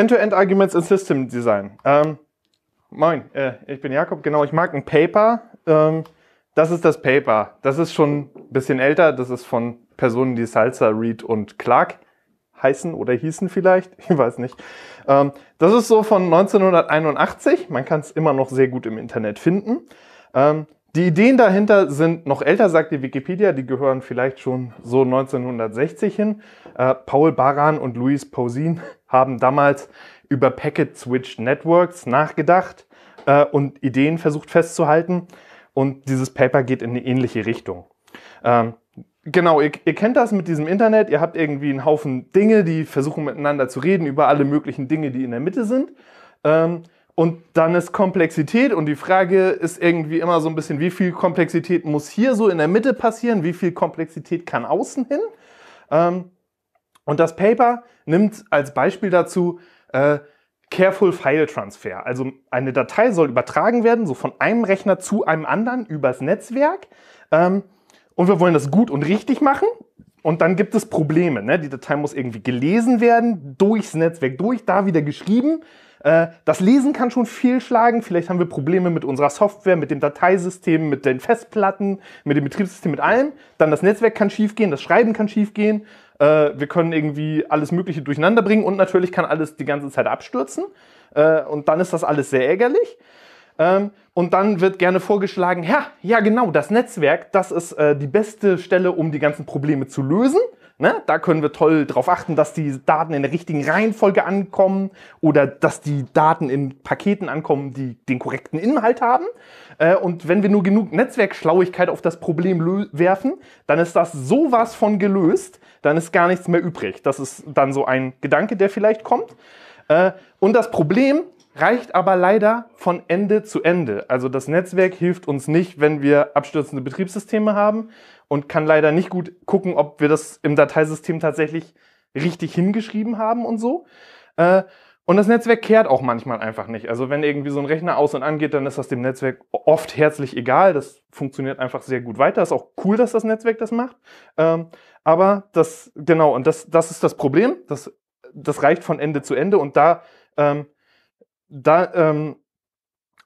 End-to-End-Arguments in System Design. Ähm, moin, äh, ich bin Jakob. Genau, ich mag ein Paper. Ähm, das ist das Paper. Das ist schon ein bisschen älter. Das ist von Personen, die Salsa, Reed und Clark heißen oder hießen vielleicht. Ich weiß nicht. Ähm, das ist so von 1981. Man kann es immer noch sehr gut im Internet finden. Ähm, die Ideen dahinter sind noch älter, sagt die Wikipedia, die gehören vielleicht schon so 1960 hin. Äh, Paul Baran und Louis Pausin haben damals über Packet Switch Networks nachgedacht äh, und Ideen versucht festzuhalten. Und dieses Paper geht in eine ähnliche Richtung. Ähm, genau, ihr, ihr, kennt das mit diesem Internet. Ihr habt irgendwie einen Haufen Dinge, die versuchen miteinander zu reden über alle möglichen Dinge, die in der Mitte sind. Ähm, und dann ist Komplexität und die Frage ist irgendwie immer so ein bisschen, wie viel Komplexität muss hier so in der Mitte passieren? Wie viel Komplexität kann außen hin? Ähm, und das Paper nimmt als Beispiel dazu äh, Careful File Transfer. Also eine Datei soll übertragen werden, so von einem Rechner zu einem anderen übers Netzwerk. Ähm, und wir wollen das gut und richtig machen. Und dann gibt es Probleme. Ne? Die Datei muss irgendwie gelesen werden, durchs Netzwerk durch, da wieder geschrieben. Äh, das Lesen kann schon fehlschlagen. Vielleicht haben wir Probleme mit unserer Software, mit dem Dateisystem, mit den Festplatten, mit dem Betriebssystem, mit allem. Dann das Netzwerk kann schiefgehen, das Schreiben kann schiefgehen. Äh, wir können irgendwie alles Mögliche durcheinander bringen und natürlich kann alles die ganze Zeit abstürzen. Äh, und dann ist das alles sehr ärgerlich. Ähm, und dann wird gerne vorgeschlagen, ja, ja genau, das Netzwerk, das ist äh, die beste Stelle, um die ganzen Probleme zu lösen. Ne? Da können wir toll darauf achten, dass die Daten in der richtigen Reihenfolge ankommen oder dass die Daten in Paketen ankommen, die den korrekten Inhalt haben. Äh, und wenn wir nur genug Netzwerkschlauigkeit auf das Problem werfen, dann ist das sowas von gelöst, dann ist gar nichts mehr übrig. Das ist dann so ein Gedanke, der vielleicht kommt. Äh, und das Problem reicht aber leider von Ende zu Ende. Also das Netzwerk hilft uns nicht, wenn wir abstürzende Betriebssysteme haben und kann leider nicht gut gucken, ob wir das im Dateisystem tatsächlich richtig hingeschrieben haben und so. Äh, und das Netzwerk kehrt auch manchmal einfach nicht. Also wenn irgendwie so ein Rechner aus und angeht, dann ist das dem Netzwerk oft herzlich egal. Das funktioniert einfach sehr gut weiter. Ist auch cool, dass das Netzwerk das macht. Ähm, aber das, genau, und das, das ist das Problem. Das, das reicht von Ende zu Ende und da ähm, da, ähm,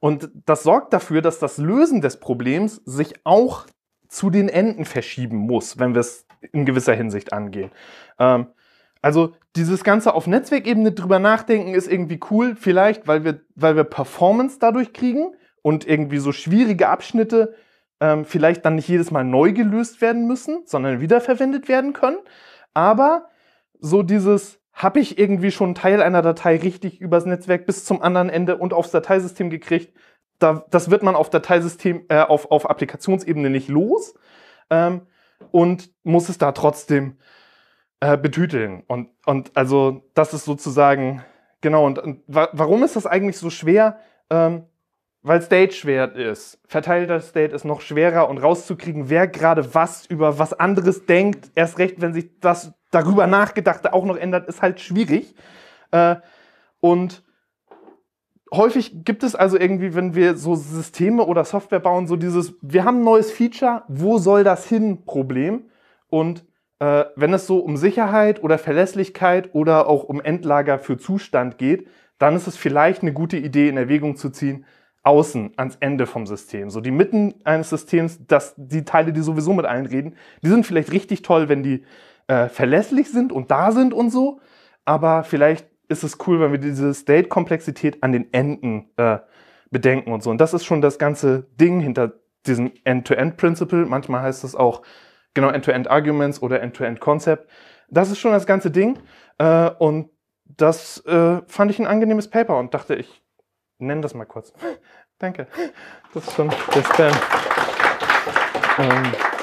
und das sorgt dafür, dass das Lösen des Problems sich auch zu den Enden verschieben muss, wenn wir es in gewisser Hinsicht angehen. Ähm, also dieses Ganze auf Netzwerkebene drüber nachdenken ist irgendwie cool, vielleicht weil wir, weil wir Performance dadurch kriegen und irgendwie so schwierige Abschnitte ähm, vielleicht dann nicht jedes Mal neu gelöst werden müssen, sondern wiederverwendet werden können. Aber so dieses, habe ich irgendwie schon einen Teil einer Datei richtig übers Netzwerk bis zum anderen Ende und aufs Dateisystem gekriegt. Da, das wird man auf Dateisystem, äh, auf, auf Applikationsebene nicht los ähm, und muss es da trotzdem äh, betüteln. Und, und also das ist sozusagen, genau, und, und wa warum ist das eigentlich so schwer? Ähm, weil State schwer ist. Verteilter State ist noch schwerer und rauszukriegen, wer gerade was über was anderes denkt, erst recht, wenn sich das darüber nachgedachte auch noch ändert, ist halt schwierig. Äh, und häufig gibt es also irgendwie, wenn wir so Systeme oder Software bauen, so dieses, wir haben ein neues Feature, wo soll das hin Problem. Und äh, wenn es so um Sicherheit oder Verlässlichkeit oder auch um Endlager für Zustand geht, dann ist es vielleicht eine gute Idee, in Erwägung zu ziehen, außen ans Ende vom System. So die Mitten eines Systems, dass die Teile, die sowieso mit allen reden, die sind vielleicht richtig toll, wenn die äh, verlässlich sind und da sind und so. Aber vielleicht ist es cool, wenn wir diese State-Komplexität an den Enden äh, bedenken und so. Und das ist schon das ganze Ding hinter diesem End-to-End-Principle. Manchmal heißt das auch genau End-to-End-Arguments oder End-to-End-Concept. Das ist schon das ganze Ding. Äh, und das äh, fand ich ein angenehmes Paper und dachte, ich nenne das mal kurz. Danke. Das ist schon der Spam. Ähm.